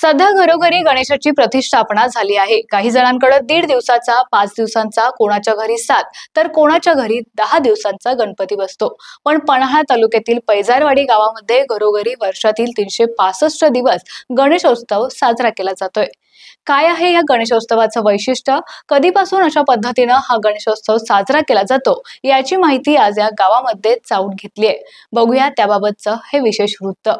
सध्या घरोघरी गणेशाची प्रतिष्ठापना झाली आहे काही जणांकडे दीड दिवसाचा पाच दिवसांचा कोणाच्या घरी सात तर कोणाच्या घरी दहा दिवसांचा गणपती बसतो पण पन्हाळा तालुक्यातील पैजारवाडी गावामध्ये घरोघरी वर्षातील तीनशे पासष्ट दिवस गणेशोत्सव साजरा केला जातोय काय आहे या गणेशोत्सवाचं वैशिष्ट्य कधीपासून अशा पद्धतीनं हा गणेशोत्सव साजरा केला जातो याची माहिती आज या गावामध्ये जाऊन घेतली आहे बघूया त्याबाबतचं हे विशेष वृत्त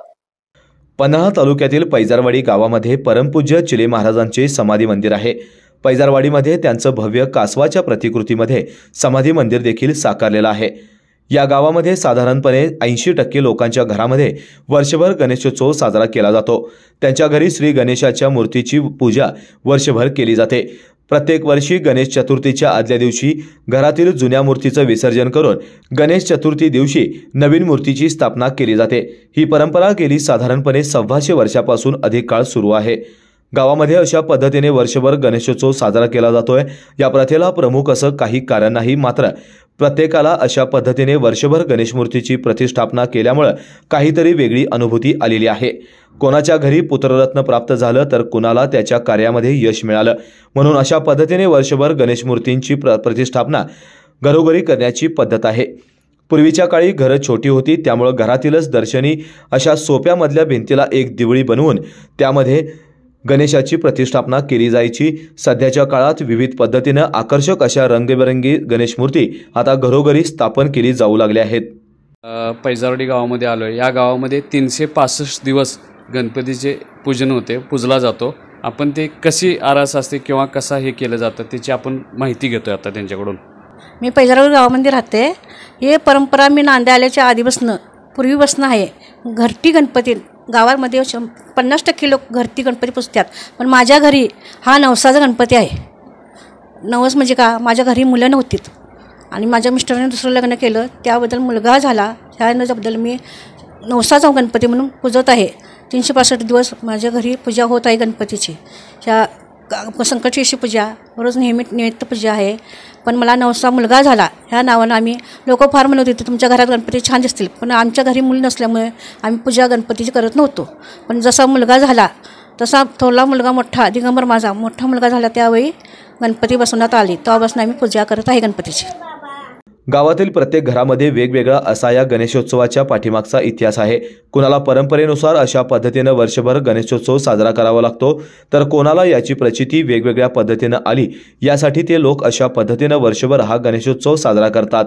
पन्हाळा तालुक्यातील पैजारवाडी गावामध्ये परमपूज्य चिले महाराजांचे समाधी मंदिर आहे पैजारवाडीमध्ये त्यांचं भव्य कासवाच्या प्रतिकृतीमध्ये समाधी मंदिर देखील साकारलेलं आहे या गावामध्ये साधारणपणे ऐंशी टक्के लोकांच्या घरामध्ये वर्षभर गणेशोत्सव साजरा केला जातो त्यांच्या घरी श्री गणेशाच्या मूर्तीची पूजा वर्षभर केली जाते प्रत्येक वर्षी गणेश चतुर्थीच्या आदल्या दिवशी घरातील जुन्या मूर्तीचं विसर्जन करून गणेश चतुर्थी दिवशी नवीन मूर्तीची स्थापना केली जाते ही परंपरा गेली साधारणपणे सव्वाशे वर्षापासून अधिक काळ सुरू आहे गावामध्ये अशा पद्धतीने वर्षभर गणेशोत्सव साजरा केला जातोय या प्रथेला प्रमुख असं काही कारण नाही मात्र प्रत्येकाला अशा पद्धतीने वर्षभर गणेशमूर्तीची प्रतिष्ठापना केल्यामुळं काहीतरी वेगळी अनुभूती आलेली आहे कोणाच्या घरी पुत्ररत्न प्राप्त झालं तर कुणाला त्याच्या कार्यामध्ये यश मिळालं म्हणून अशा पद्धतीने वर्षभर गणेशमूर्तींची प्र प्रतिष्ठापना घरोघरी करण्याची पद्धत आहे पूर्वीच्या काळी घरं छोटी होती त्यामुळं घरातीलच दर्शनी अशा सोप्यामधल्या भिंतीला एक दिवळी बनवून त्यामध्ये गणेशाची प्रतिष्ठापना केली जायची सध्याच्या काळात विविध पद्धतीनं आकर्षक अशा रंगीबेरंगी गणेश मूर्ती आता घरोघरी स्थापन केली जाऊ लागल्या आहेत पैजारवाडी गावामध्ये आलो या गावामध्ये तीनशे पासष्ट दिवस गणपतीचे पूजन होते पूजला जातो आपण ते कशी आरास असते किंवा कसा हे केलं जातं त्याची आपण माहिती घेतोय आता त्यांच्याकडून मी पैजारवडी गावामध्ये राहते हे परंपरा मी नांद्या आल्याच्या आधीपासनं पूर्वीपासनं आहे घरटी गणपती गावामध्ये शं पन्नास टक्के लोक घरती गणपती पुजतात पण माझ्या घरी हा नवसाचा गणपती आहे नवस म्हणजे का माझ्या घरी मुलं नव्हतीत आणि माझ्या मिस्टरने दुसरं लग्न केलं त्याबद्दल मुलगा झाला त्याबद्दल मी नवसाचा गणपती म्हणून पुजत आहे तीनशे पासष्ट दिवस माझ्या घरी पूजा होत आहे गणपतीची ह्या अशी पूजा रोज नेहमी निमित्त पूजा आहे पण मला नवसा मुलगा झाला ह्या नावानं आम्ही लोक फार म्हणत होते तुमच्या घरात गणपती छान दिसतील पण आमच्या घरी मुली नसल्यामुळे आम्ही पूजा गणपतीची करत नव्हतो पण जसा मुलगा झाला तसा थोडा मुलगा मोठा दिगंबर माझा मोठा मुलगा झाला त्यावेळी गणपती बसवण्यात आली तेव्हापासून आम्ही पूजा करत आहे गणपतीची गावातील प्रत्येक घरामध्ये वेगवेगळा असा या गणेशोत्सवाच्या पाठीमागचा इतिहास आहे कुणाला परंपरेनुसार अशा पद्धतीनं वर्षभर गणेशोत्सव साजरा करावा लागतो तर कोणाला याची प्रचिती वेगवेगळ्या पद्धतीनं आली यासाठी ते लोक अशा पद्धतीनं वर्षभर हा गणेशोत्सव साजरा करतात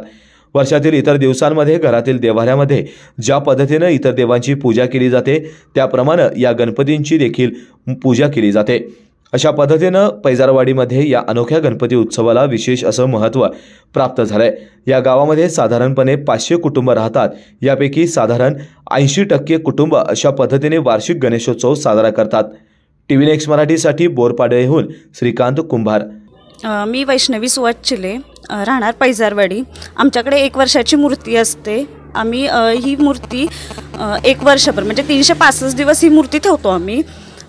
वर्षातील इतर दिवसांमध्ये घरातील देवाऱ्यामध्ये ज्या पद्धतीनं इतर देवांची पूजा केली जाते त्याप्रमाणे या गणपतींची देखील पूजा केली जाते अशा पद्धतीनं पैजारवाडीमध्ये या अनोख्या गणपती उत्सवाला विशेष असं महत्त्व प्राप्त झालंय या गावामध्ये साधारणपणे पाचशे कुटुंब राहतात यापैकी साधारण ऐंशी टक्के कुटुंब अशा पद्धतीने वार्षिक गणेशोत्सव साजरा करतात टी व्ही नेक्स्ट मराठीसाठी बोरपाडेहून श्रीकांत कुंभार मी वैष्णवी सुवाचिले राहणार पैजारवाडी आमच्याकडे एक वर्षाची मूर्ती असते आम्ही ही मूर्ती एक वर्षभर म्हणजे तीनशे पासष्ट दिवस ही मूर्ती ठेवतो आम्ही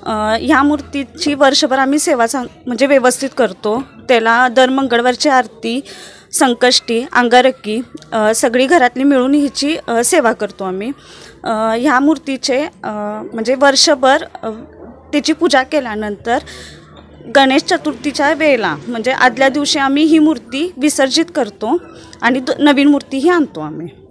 ह्या मूर्तीची वर्षभर आम्ही सेवा सांग म्हणजे व्यवस्थित करतो त्याला दर मंगळवारची आरती संकष्टी अंगारकी सगळी घरातली मिळून हिची सेवा करतो आम्ही ह्या मूर्तीचे म्हणजे वर्षभर त्याची पूजा केल्यानंतर गणेश चतुर्थीच्या वेळेला म्हणजे आदल्या दिवशी आम्ही ही मूर्ती विसर्जित करतो आणि नवीन मूर्तीही आणतो आम्ही